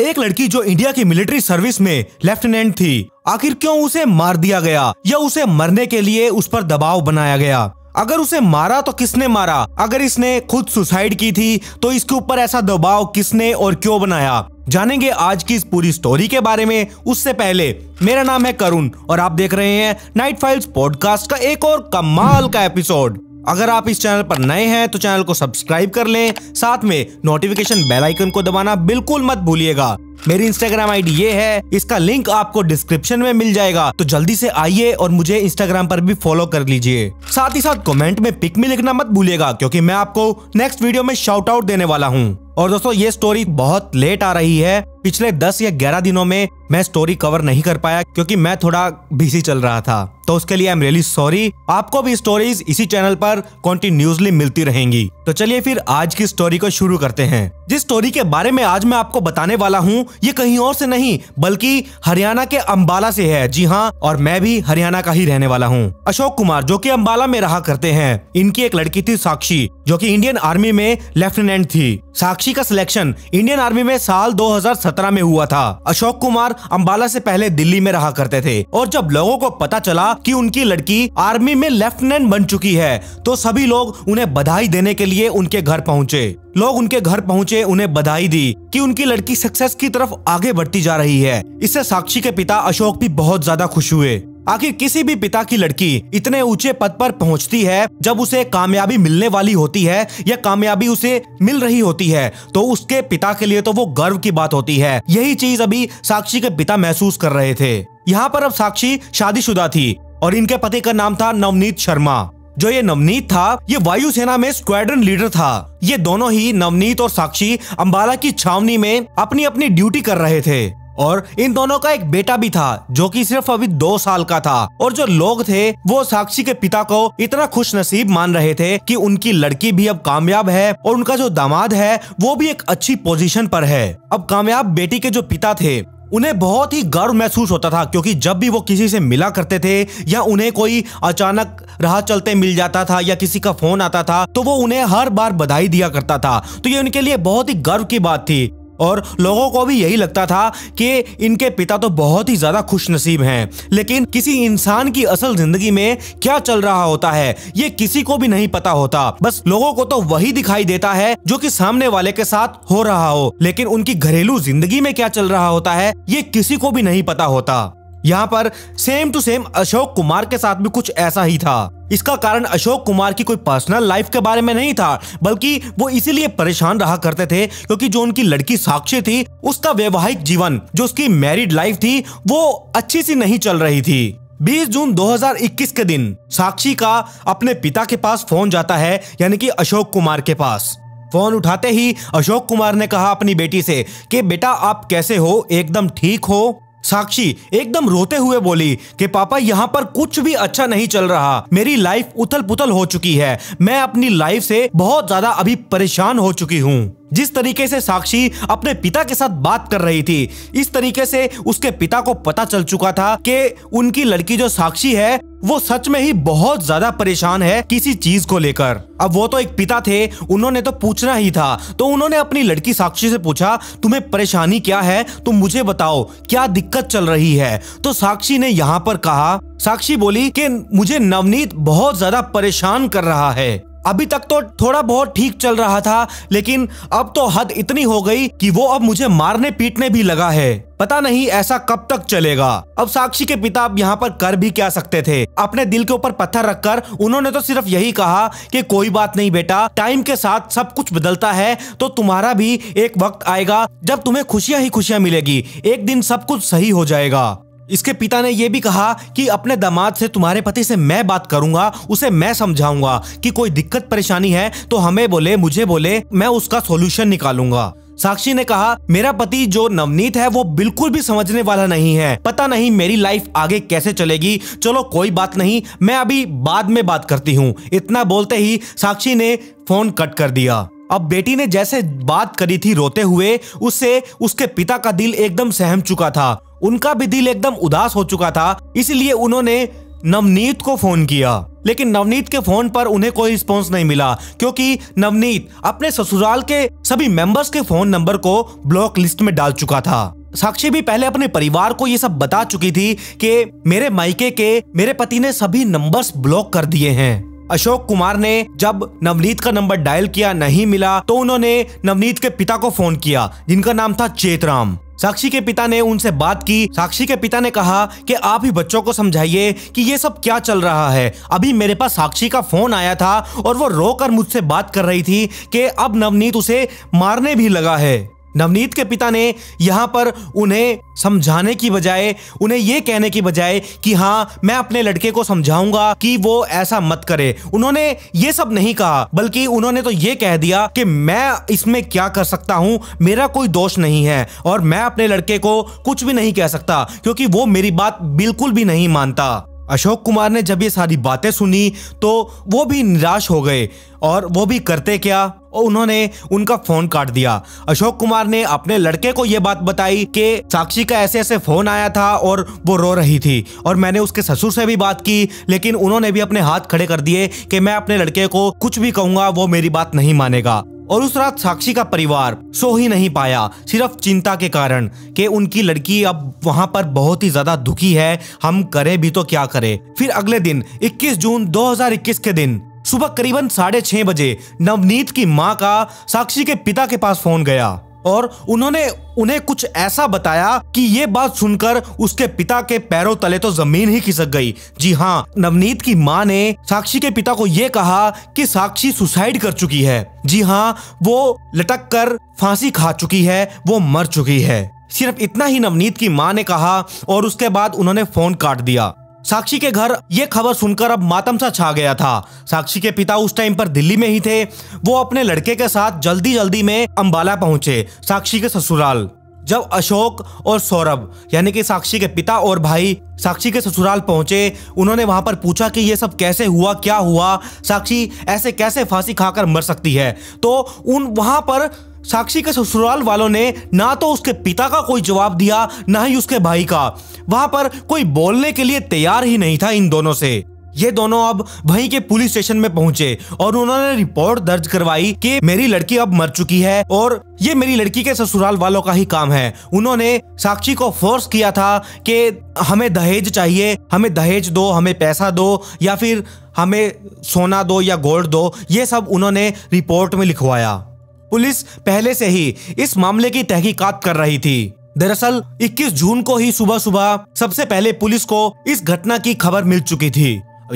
एक लड़की जो इंडिया की मिलिट्री सर्विस में लेफ्टिनेंट थी आखिर क्यों उसे मार दिया गया या उसे मरने के लिए उस पर दबाव बनाया गया अगर उसे मारा तो किसने मारा अगर इसने खुद सुसाइड की थी तो इसके ऊपर ऐसा दबाव किसने और क्यों बनाया जानेंगे आज की इस पूरी स्टोरी के बारे में उससे पहले मेरा नाम है करुण और आप देख रहे हैं नाइट फाइल्स पॉडकास्ट का एक और कमाल का एपिसोड अगर आप इस चैनल पर नए हैं तो चैनल को सब्सक्राइब कर लें साथ में नोटिफिकेशन बेल आइकन को दबाना बिल्कुल मत भूलिएगा मेरी इंस्टाग्राम आईडी ये है इसका लिंक आपको डिस्क्रिप्शन में मिल जाएगा तो जल्दी से आइए और मुझे इंस्टाग्राम पर भी फॉलो कर लीजिए साथ ही साथ कमेंट में पिक में लिखना मत भूलिएगा क्योंकि मैं आपको नेक्स्ट वीडियो में शाउट आउट देने वाला हूँ और दोस्तों ये स्टोरी बहुत लेट आ रही है पिछले 10 या 11 दिनों में मैं स्टोरी कवर नहीं कर पाया क्योंकि मैं थोड़ा बिजी चल रहा था तो उसके लिए आई एम रियली सॉरी आपको भी स्टोरीज इसी चैनल पर कॉन्टिन्यूसली मिलती रहेंगी तो चलिए फिर आज की स्टोरी को शुरू करते हैं जिस स्टोरी के बारे में आज मैं आपको बताने वाला हूँ ये कहीं और से नहीं बल्कि हरियाणा के अम्बाला से है जी हाँ और मैं भी हरियाणा का ही रहने वाला हूँ अशोक कुमार जो की अम्बाला में रहा करते हैं इनकी एक लड़की थी साक्षी जो की इंडियन आर्मी में लेफ्टिनेंट थी साक्षी का सिलेक्शन इंडियन आर्मी में साल दो 2017 में हुआ था अशोक कुमार अम्बाला से पहले दिल्ली में रहा करते थे और जब लोगों को पता चला कि उनकी लड़की आर्मी में लेफ्टिनेंट बन चुकी है तो सभी लोग उन्हें बधाई देने के लिए उनके घर पहुँचे लोग उनके घर पहुंचे उन्हें बधाई दी कि उनकी लड़की सक्सेस की तरफ आगे बढ़ती जा रही है इससे साक्षी के पिता अशोक भी बहुत ज्यादा खुश हुए आखिर किसी भी पिता की लड़की इतने ऊंचे पद पर पहुंचती है जब उसे कामयाबी मिलने वाली होती है या कामयाबी उसे मिल रही होती है तो उसके पिता के लिए तो वो गर्व की बात होती है यही चीज अभी साक्षी के पिता महसूस कर रहे थे यहाँ पर अब साक्षी शादीशुदा थी और इनके पति का नाम था नवनीत शर्मा जो ये नवनीत था ये वायुसेना में स्क्वाड्रन लीडर था ये दोनों ही नवनीत और साक्षी अंबाला की छावनी में अपनी अपनी ड्यूटी कर रहे थे और इन दोनों का एक बेटा भी था जो कि सिर्फ अभी दो साल का था और जो लोग थे वो साक्षी के पिता को इतना खुश नसीब मान रहे थे कि उनकी लड़की भी अब कामयाब है और उनका जो दामाद है वो भी एक अच्छी पोजीशन पर है अब कामयाब बेटी के जो पिता थे उन्हें बहुत ही गर्व महसूस होता था क्योंकि जब भी वो किसी से मिला करते थे या उन्हें कोई अचानक राह चलते मिल जाता था या किसी का फोन आता था तो वो उन्हें हर बार बधाई दिया करता था तो ये उनके लिए बहुत ही गर्व की बात थी और लोगों को भी यही लगता था कि इनके पिता तो बहुत ही ज्यादा खुश नसीब हैं लेकिन किसी इंसान की असल जिंदगी में क्या चल रहा होता है ये किसी को भी नहीं पता होता बस लोगों को तो वही दिखाई देता है जो कि सामने वाले के साथ हो रहा हो लेकिन उनकी घरेलू जिंदगी में क्या चल रहा होता है ये किसी को भी नहीं पता होता यहाँ पर same to same Ashok Kumar के साथ भी कुछ ऐसा ही था इसका कारण अशोक कुमार की कोई पर्सनल लाइफ के बारे में नहीं था बल्कि वो इसीलिए परेशान रहा करते थे क्योंकि जो उनकी लड़की साक्षी थी उसका वैवाहिक जीवन जो उसकी मैरिड लाइफ थी वो अच्छी सी नहीं चल रही थी 20 जून 2021 के दिन साक्षी का अपने पिता के पास फोन जाता है यानी कि अशोक कुमार के पास फोन उठाते ही अशोक कुमार ने कहा अपनी बेटी से कि बेटा आप कैसे हो एकदम ठीक हो साक्षी एकदम रोते हुए बोली कि पापा यहाँ पर कुछ भी अच्छा नहीं चल रहा मेरी लाइफ उथल पुथल हो चुकी है मैं अपनी लाइफ से बहुत ज्यादा अभी परेशान हो चुकी हूँ जिस तरीके से साक्षी अपने पिता के साथ बात कर रही थी इस तरीके से उसके पिता को पता चल चुका था कि उनकी लड़की जो साक्षी है वो सच में ही बहुत ज्यादा परेशान है किसी चीज को लेकर अब वो तो एक पिता थे उन्होंने तो पूछना ही था तो उन्होंने अपनी लड़की साक्षी से पूछा तुम्हें परेशानी क्या है तुम मुझे बताओ क्या दिक्कत चल रही है तो साक्षी ने यहाँ पर कहा साक्षी बोली कि मुझे नवनीत बहुत ज्यादा परेशान कर रहा है अभी तक तो थोड़ा बहुत ठीक चल रहा था लेकिन अब तो हद इतनी हो गई कि वो अब मुझे मारने पीटने भी लगा है पता नहीं ऐसा कब तक चलेगा अब साक्षी के पिता अब यहाँ पर कर भी क्या सकते थे अपने दिल के ऊपर पत्थर रखकर उन्होंने तो सिर्फ यही कहा कि कोई बात नहीं बेटा टाइम के साथ सब कुछ बदलता है तो तुम्हारा भी एक वक्त आएगा जब तुम्हें खुशियाँ ही खुशियाँ मिलेगी एक दिन सब कुछ सही हो जाएगा इसके पिता ने यह भी कहा कि अपने दामाद से तुम्हारे पति से मैं बात करूंगा उसे मैं समझाऊंगा कि कोई दिक्कत परेशानी है तो हमें बोले मुझे बोले मैं उसका सोल्यूशन निकालूंगा साक्षी ने कहा मेरा पति जो नवनीत है वो बिल्कुल भी समझने वाला नहीं है पता नहीं मेरी लाइफ आगे कैसे चलेगी चलो कोई बात नहीं मैं अभी बाद में बात करती हूँ इतना बोलते ही साक्षी ने फोन कट कर दिया अब बेटी ने जैसे बात करी थी रोते हुए उससे उसके पिता का दिल एकदम सहम चुका था उनका भी दिल एकदम उदास हो चुका था इसलिए उन्होंने नवनीत को फोन किया लेकिन नवनीत के फोन पर उन्हें कोई रिस्पॉन्स नहीं मिला क्योंकि नवनीत अपने ससुराल के सभी मेंबर्स के फोन नंबर को ब्लॉक लिस्ट में डाल चुका था साक्षी भी पहले अपने परिवार को ये सब बता चुकी थी कि मेरे मायके के मेरे पति ने सभी नंबर्स ब्लॉक कर दिए हैं अशोक कुमार ने जब नवनीत का नंबर डायल किया नहीं मिला तो उन्होंने नवनीत के पिता को फोन किया जिनका नाम था चेतराम साक्षी के पिता ने उनसे बात की साक्षी के पिता ने कहा कि आप ही बच्चों को समझाइए कि ये सब क्या चल रहा है अभी मेरे पास साक्षी का फोन आया था और वो रोकर मुझसे बात कर रही थी कि अब नवनीत उसे मारने भी लगा है नवनीत के पिता ने यहाँ पर उन्हें समझाने की बजाय उन्हें ये कहने की बजाय कि हाँ मैं अपने लड़के को समझाऊंगा कि वो ऐसा मत करे उन्होंने ये सब नहीं कहा बल्कि उन्होंने तो ये कह दिया कि मैं इसमें क्या कर सकता हूँ मेरा कोई दोष नहीं है और मैं अपने लड़के को कुछ भी नहीं कह सकता क्योंकि वो मेरी बात बिल्कुल भी नहीं मानता अशोक कुमार ने जब ये सारी बातें सुनी तो वो भी निराश हो गए और वो भी करते क्या और उन्होंने उनका फोन काट दिया अशोक कुमार ने अपने लड़के को यह बात बताई कि साक्षी का ऐसे ऐसे फोन आया था और वो रो रही थी और मैंने उसके ससुर से भी बात की लेकिन उन्होंने भी अपने हाथ खड़े कर दिए कि मैं अपने लड़के को कुछ भी कहूंगा वो मेरी बात नहीं मानेगा और उस रात साक्षी का परिवार सो ही नहीं पाया सिर्फ चिंता के कारण कि उनकी लड़की अब वहां पर बहुत ही ज्यादा दुखी है हम करें भी तो क्या करें फिर अगले दिन 21 जून 2021 के दिन सुबह करीबन साढ़े छह बजे नवनीत की माँ का साक्षी के पिता के पास फोन गया और उन्होंने उन्हें कुछ ऐसा बताया कि ये बात सुनकर उसके पिता के पैरों तले तो जमीन ही खिसक गई जी हाँ नवनीत की माँ ने साक्षी के पिता को ये कहा कि साक्षी सुसाइड कर चुकी है जी हाँ वो लटक कर फांसी खा चुकी है वो मर चुकी है सिर्फ इतना ही नवनीत की माँ ने कहा और उसके बाद उन्होंने फोन काट दिया साक्षी के घर ये खबर सुनकर अब मातम सा छा गया था साक्षी के पिता उस टाइम पर दिल्ली में ही थे वो अपने लड़के के साथ जल्दी जल्दी में अम्बाला पहुंचे साक्षी के ससुराल जब अशोक और सौरभ यानी कि साक्षी के पिता और भाई साक्षी के ससुराल पहुंचे उन्होंने वहां पर पूछा कि ये सब कैसे हुआ क्या हुआ साक्षी ऐसे कैसे फांसी खाकर मर सकती है तो उन वहां पर साक्षी के ससुराल वालों ने ना तो उसके पिता का कोई जवाब दिया ना ही उसके भाई का वहां पर कोई बोलने के लिए तैयार ही नहीं था इन दोनों से ये दोनों अब वहीं के पुलिस स्टेशन में पहुंचे और उन्होंने रिपोर्ट दर्ज करवाई कि मेरी लड़की अब मर चुकी है और ये मेरी लड़की के ससुराल वालों का ही काम है उन्होंने साक्षी को फोर्स किया था कि हमें दहेज चाहिए हमें दहेज दो हमें पैसा दो या फिर हमें सोना दो या गोल्ड दो ये सब उन्होंने रिपोर्ट में लिखवाया पुलिस पहले से ही इस मामले की तहकीकात कर रही थी दरअसल 21 जून को ही सुबह सुबह सबसे पहले पुलिस को इस घटना की खबर मिल चुकी थी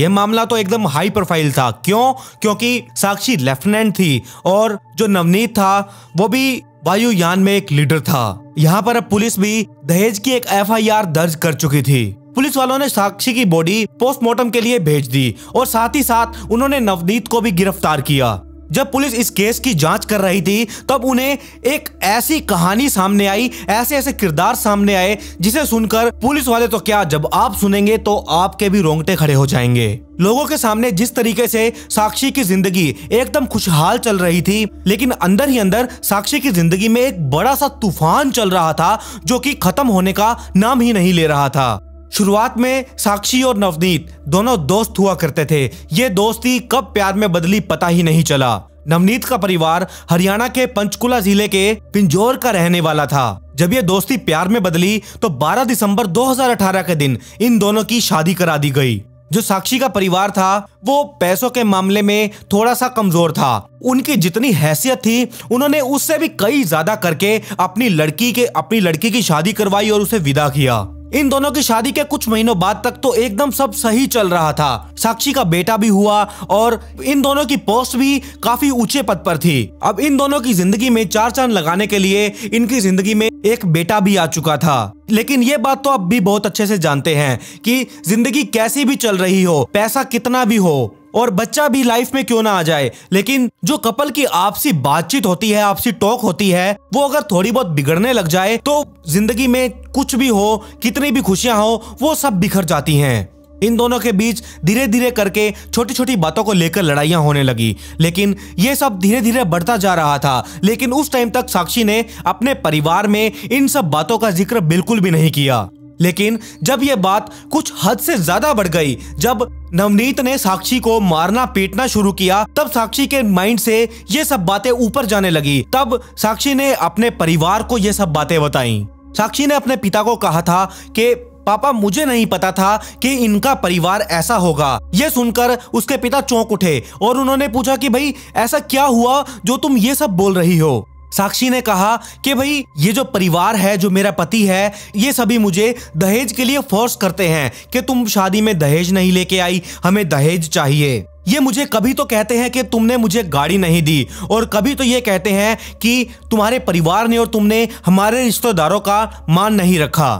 यह मामला तो एकदम हाई प्रोफाइल था क्यों क्योंकि साक्षी लेफ्टिनेंट थी और जो नवनीत था वो भी वायुयान में एक लीडर था यहाँ पर अब पुलिस भी दहेज की एक एफआईआर दर्ज कर चुकी थी पुलिस वालों ने साक्षी की बॉडी पोस्टमार्टम के लिए भेज दी और साथ ही साथ उन्होंने नवनीत को भी गिरफ्तार किया जब पुलिस इस केस की जांच कर रही थी तब उन्हें एक ऐसी कहानी सामने आई ऐसे ऐसे किरदार सामने आए जिसे सुनकर पुलिस वाले तो क्या जब आप सुनेंगे तो आपके भी रोंगटे खड़े हो जाएंगे लोगों के सामने जिस तरीके से साक्षी की जिंदगी एकदम खुशहाल चल रही थी लेकिन अंदर ही अंदर साक्षी की जिंदगी में एक बड़ा सा तूफान चल रहा था जो कि खत्म होने का नाम ही नहीं ले रहा था शुरुआत में साक्षी और नवनीत दोनों दोस्त हुआ करते थे ये दोस्ती कब प्यार में बदली पता ही नहीं चला नवनीत का परिवार हरियाणा के पंचकुला जिले के पिंजौर का रहने वाला था जब ये दोस्ती प्यार में बदली तो 12 दिसंबर 2018 के दिन इन दोनों की शादी करा दी गई जो साक्षी का परिवार था वो पैसों के मामले में थोड़ा सा कमजोर था उनकी जितनी हैसियत थी उन्होंने उससे भी कई ज्यादा करके अपनी लड़की के अपनी लड़की की शादी करवाई और उसे विदा किया इन दोनों की शादी के कुछ महीनों बाद तक तो एकदम सब सही चल रहा था साक्षी का बेटा भी हुआ और इन दोनों की पोस्ट भी काफी ऊंचे पद पर थी अब इन दोनों की जिंदगी में चार चांद लगाने के लिए इनकी जिंदगी में एक बेटा भी आ चुका था लेकिन ये बात तो आप भी बहुत अच्छे से जानते हैं कि जिंदगी कैसी भी चल रही हो पैसा कितना भी हो और बच्चा भी लाइफ में क्यों ना आ जाए लेकिन जो कपल की आपसी बातचीत होती है आपसी टॉक होती है वो अगर थोड़ी बहुत बिगड़ने लग जाए तो जिंदगी में कुछ भी हो कितनी भी खुशियां हो वो सब बिखर जाती हैं इन दोनों के बीच धीरे धीरे करके छोटी छोटी बातों को लेकर लड़ाइया होने लगी लेकिन ये सब धीरे धीरे बढ़ता जा रहा था लेकिन उस टाइम तक साक्षी ने अपने परिवार में इन सब बातों का जिक्र बिल्कुल भी नहीं किया लेकिन जब ये बात कुछ हद से ज्यादा बढ़ गई जब नवनीत ने साक्षी को मारना पीटना शुरू किया तब साक्षी के माइंड से ये सब बातें ऊपर जाने लगी तब साक्षी ने अपने परिवार को ये सब बातें बताई साक्षी ने अपने पिता को कहा था कि पापा मुझे नहीं पता था कि इनका परिवार ऐसा होगा ये सुनकर उसके पिता चौंक उठे और उन्होंने पूछा कि भाई ऐसा क्या हुआ जो तुम ये सब बोल रही हो साक्षी ने कहा कि भाई ये जो परिवार है जो मेरा पति है ये सभी मुझे दहेज के लिए फोर्स करते हैं कि तुम शादी में दहेज नहीं लेके आई हमें दहेज चाहिए ये मुझे कभी तो कहते हैं कि तुमने मुझे गाड़ी नहीं दी और कभी तो ये कहते हैं कि तुम्हारे परिवार ने और तुमने हमारे रिश्तेदारों का मान नहीं रखा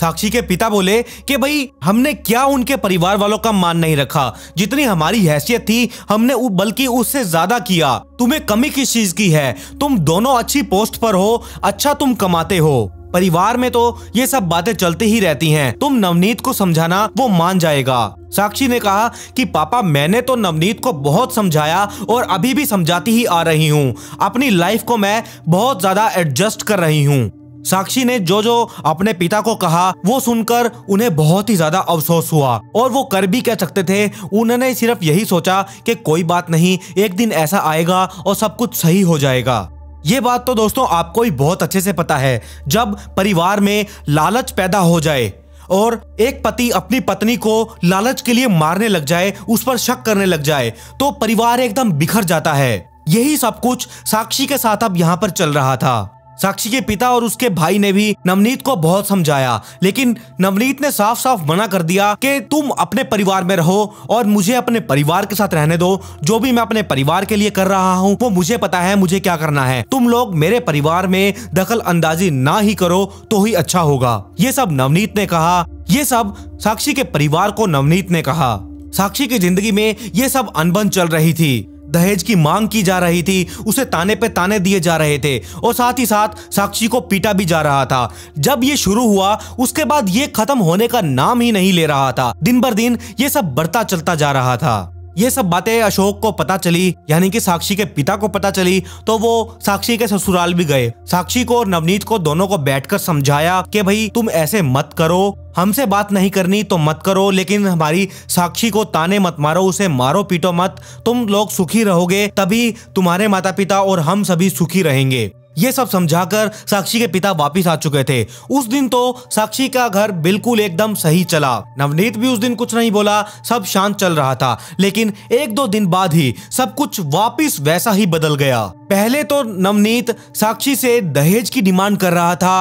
साक्षी के पिता बोले कि भाई हमने क्या उनके परिवार वालों का मान नहीं रखा जितनी हमारी हैसियत थी हमने बल्कि उससे ज्यादा किया तुम्हें कमी किस चीज की है तुम दोनों अच्छी पोस्ट पर हो अच्छा तुम कमाते हो परिवार में तो ये सब बातें चलती ही रहती हैं। तुम नवनीत को समझाना वो मान जाएगा साक्षी ने कहा कि पापा मैंने तो नवनीत को बहुत समझाया और अभी भी समझाती ही आ रही हूँ अपनी लाइफ को मैं बहुत ज्यादा एडजस्ट कर रही हूँ साक्षी ने जो जो अपने पिता को कहा वो सुनकर उन्हें बहुत ही ज्यादा अफसोस हुआ और वो कर भी कह सकते थे उन्होंने सिर्फ यही सोचा कि कोई बात नहीं एक दिन ऐसा आएगा और सब कुछ सही हो जाएगा ये बात तो दोस्तों आपको ही बहुत अच्छे से पता है जब परिवार में लालच पैदा हो जाए और एक पति अपनी पत्नी को लालच के लिए मारने लग जाए उस पर शक करने लग जाए तो परिवार एकदम बिखर जाता है यही सब कुछ साक्षी के साथ अब यहाँ पर चल रहा था साक्षी के पिता और उसके भाई ने भी नवनीत को बहुत समझाया लेकिन नवनीत ने साफ साफ मना कर दिया कि तुम अपने परिवार में रहो और मुझे अपने परिवार के साथ रहने दो जो भी मैं अपने परिवार के लिए कर रहा हूँ वो मुझे पता है मुझे क्या करना है तुम लोग मेरे परिवार में दखल अंदाजी ना ही करो तो ही अच्छा होगा ये सब नवनीत ने कहा ये सब साक्षी के परिवार को नवनीत ने कहा साक्षी की जिंदगी में ये सब अनबन चल रही थी दहेज की मांग की जा रही थी उसे ताने पे ताने दिए जा रहे थे और साथ ही साथ साक्षी को पीटा भी जा रहा था जब ये शुरू हुआ उसके बाद ये खत्म होने का नाम ही नहीं ले रहा था दिन बर दिन ये सब बढ़ता चलता जा रहा था ये सब बातें अशोक को पता चली यानी कि साक्षी के पिता को पता चली तो वो साक्षी के ससुराल भी गए साक्षी को और नवनीत को दोनों को बैठकर समझाया कि भाई तुम ऐसे मत करो हमसे बात नहीं करनी तो मत करो लेकिन हमारी साक्षी को ताने मत मारो उसे मारो पीटो मत तुम लोग सुखी रहोगे तभी तुम्हारे माता पिता और हम सभी सुखी रहेंगे ये सब समझाकर साक्षी के पिता वापिस आ चुके थे उस दिन तो साक्षी का घर बिल्कुल एकदम सही चला नवनीत भी उस दिन कुछ नहीं बोला सब शांत चल रहा था लेकिन एक दो दिन बाद ही सब कुछ वापिस वैसा ही बदल गया पहले तो नवनीत साक्षी से दहेज की डिमांड कर रहा था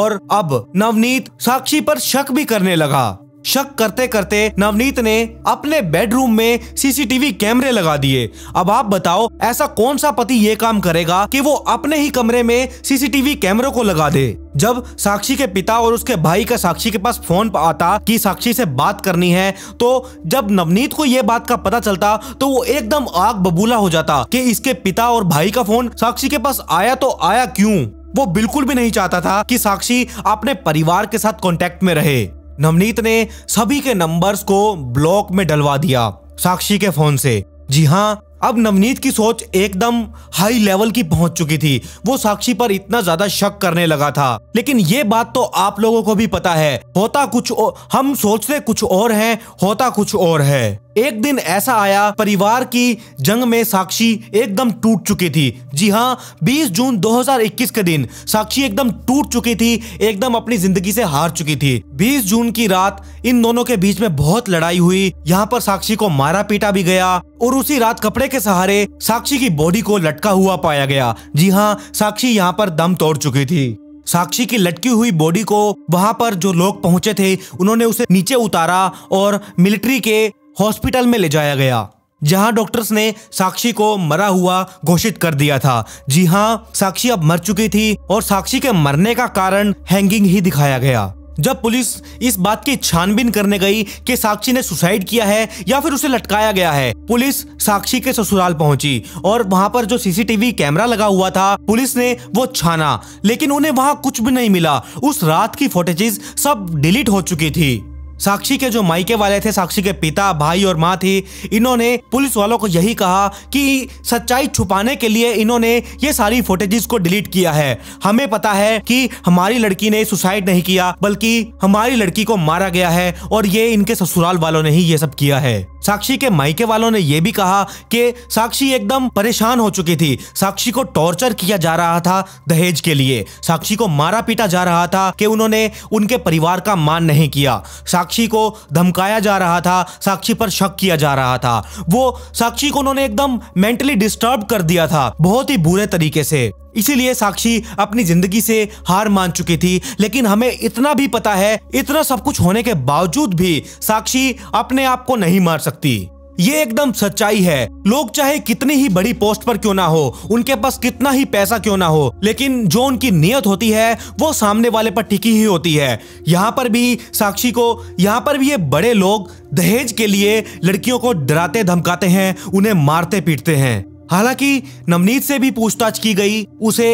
और अब नवनीत साक्षी पर शक भी करने लगा शक करते करते नवनीत ने अपने बेडरूम में सीसीटीवी कैमरे लगा दिए अब आप बताओ ऐसा कौन सा पति ये काम करेगा कि वो अपने ही कमरे में सीसीटीवी कैमरों को लगा दे जब साक्षी के पिता और उसके भाई का साक्षी के पास फोन आता कि साक्षी से बात करनी है तो जब नवनीत को यह बात का पता चलता तो वो एकदम आग बबूला हो जाता कि इसके पिता और भाई का फोन साक्षी के पास आया तो आया क्यों वो बिल्कुल भी नहीं चाहता था कि साक्षी अपने परिवार के साथ कांटेक्ट में रहे नवनीत ने सभी के नंबर्स को ब्लॉक में डलवा दिया साक्षी के फोन से जी हाँ अब नवनीत की सोच एकदम हाई लेवल की पहुंच चुकी थी वो साक्षी पर इतना ज्यादा शक करने लगा था लेकिन ये बात तो आप लोगों को भी पता है होता कुछ ओ, हम सोचते कुछ और है होता कुछ और है एक दिन ऐसा आया परिवार की जंग में साक्षी एकदम टूट चुकी थी जी हाँ 20 जून 2021 के दिन साक्षी एकदम टूट चुकी थी एकदम अपनी जिंदगी से हार चुकी थी 20 जून की रात इन दोनों के बीच में बहुत लड़ाई हुई यहाँ पर साक्षी को मारा पीटा भी गया और उसी रात कपड़े के सहारे साक्षी की बॉडी को लटका हुआ पाया गया जी हाँ साक्षी यहाँ पर दम तोड़ चुकी थी साक्षी की लटकी हुई बॉडी को वहां पर जो लोग पहुंचे थे उन्होंने उसे नीचे उतारा और मिलिट्री के हॉस्पिटल में ले जाया गया जहां डॉक्टर्स ने साक्षी को मरा हुआ घोषित कर दिया था जी हाँ साक्षी अब मर चुकी थी और साक्षी के मरने का कारण हैंगिंग ही दिखाया गया जब पुलिस इस बात की छानबीन करने गई कि साक्षी ने सुसाइड किया है या फिर उसे लटकाया गया है पुलिस साक्षी के ससुराल पहुंची और वहां पर जो सीसीटीवी कैमरा लगा हुआ था पुलिस ने वो छाना लेकिन उन्हें वहां कुछ भी नहीं मिला उस रात की फोटेजेस सब डिलीट हो चुकी थी साक्षी के जो माइके वाले थे साक्षी के पिता भाई और माँ थी इन्होंने पुलिस वालों को यही कहा कि सच्चाई छुपाने के लिए इन्होंने ये सारी फुटेजेस को डिलीट किया है हमें पता है कि हमारी लड़की ने सुसाइड नहीं किया बल्कि हमारी लड़की को मारा गया है और ये इनके ससुराल वालों ने ही ये सब किया है साक्षी के माइके वालों ने यह भी कहा कि साक्षी एकदम परेशान हो चुकी थी साक्षी को टॉर्चर किया जा रहा था दहेज के लिए साक्षी को मारा पीटा जा रहा था कि उन्होंने उनके परिवार का मान नहीं किया साक्षी साक्षी को धमकाया जा रहा था साक्षी पर शक किया जा रहा था वो साक्षी को उन्होंने एकदम मेंटली डिस्टर्ब कर दिया था बहुत ही बुरे तरीके से इसीलिए साक्षी अपनी जिंदगी से हार मान चुकी थी लेकिन हमें इतना भी पता है इतना सब कुछ होने के बावजूद भी साक्षी अपने आप को नहीं मार सकती ये एकदम सच्चाई है लोग चाहे कितनी ही बड़ी पोस्ट पर क्यों ना हो उनके पास कितना ही पैसा क्यों ना हो लेकिन जो उनकी नियत होती है वो सामने वाले पर टिकी ही होती है यहाँ पर भी साक्षी को यहाँ पर भी ये बड़े लोग दहेज के लिए लड़कियों को डराते धमकाते हैं उन्हें मारते पीटते हैं हालांकि नवनीत से भी पूछताछ की गई उसे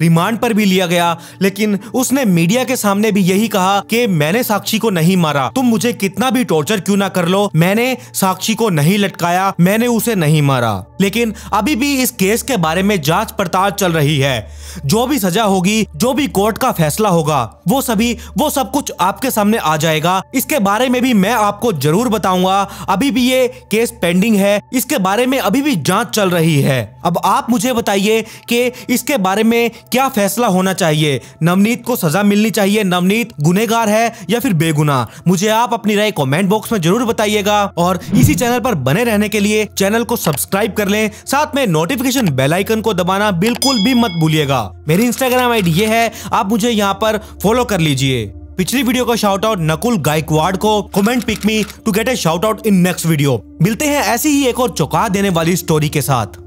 रिमांड पर भी लिया गया लेकिन उसने मीडिया के सामने भी यही कहा कि मैंने साक्षी को नहीं मारा तुम मुझे कितना भी टॉर्चर क्यों ना कर लो मैंने साक्षी को नहीं लटकाया मैंने उसे नहीं मारा लेकिन अभी भी इस केस के बारे में जांच पड़ताल चल रही है जो भी सजा होगी जो भी कोर्ट का फैसला होगा वो सभी वो सब कुछ आपके सामने आ जाएगा इसके बारे में भी मैं आपको जरूर बताऊंगा अभी भी ये केस पेंडिंग है इसके बारे में अभी भी जाँच चल रही है अब आप मुझे बताइए की इसके बारे में क्या फैसला होना चाहिए नवनीत को सजा मिलनी चाहिए नवनीत गुनेगार है या फिर बेगुना मुझे आप अपनी राय कॉमेंट बॉक्स में जरूर बताइएगा और इसी चैनल पर बने रहने के लिए चैनल को सब्सक्राइब कर लें साथ में नोटिफिकेशन बेल आइकन को दबाना बिल्कुल भी मत भूलिएगा मेरी इंस्टाग्राम आईडी ये है आप मुझे यहाँ पर फॉलो कर लीजिए पिछली वीडियो का शाउट आउट नकुल गायकवाड़ को comment pick me to get a shout out in next video मिलते हैं ऐसी ही एक और चौंका देने वाली स्टोरी के साथ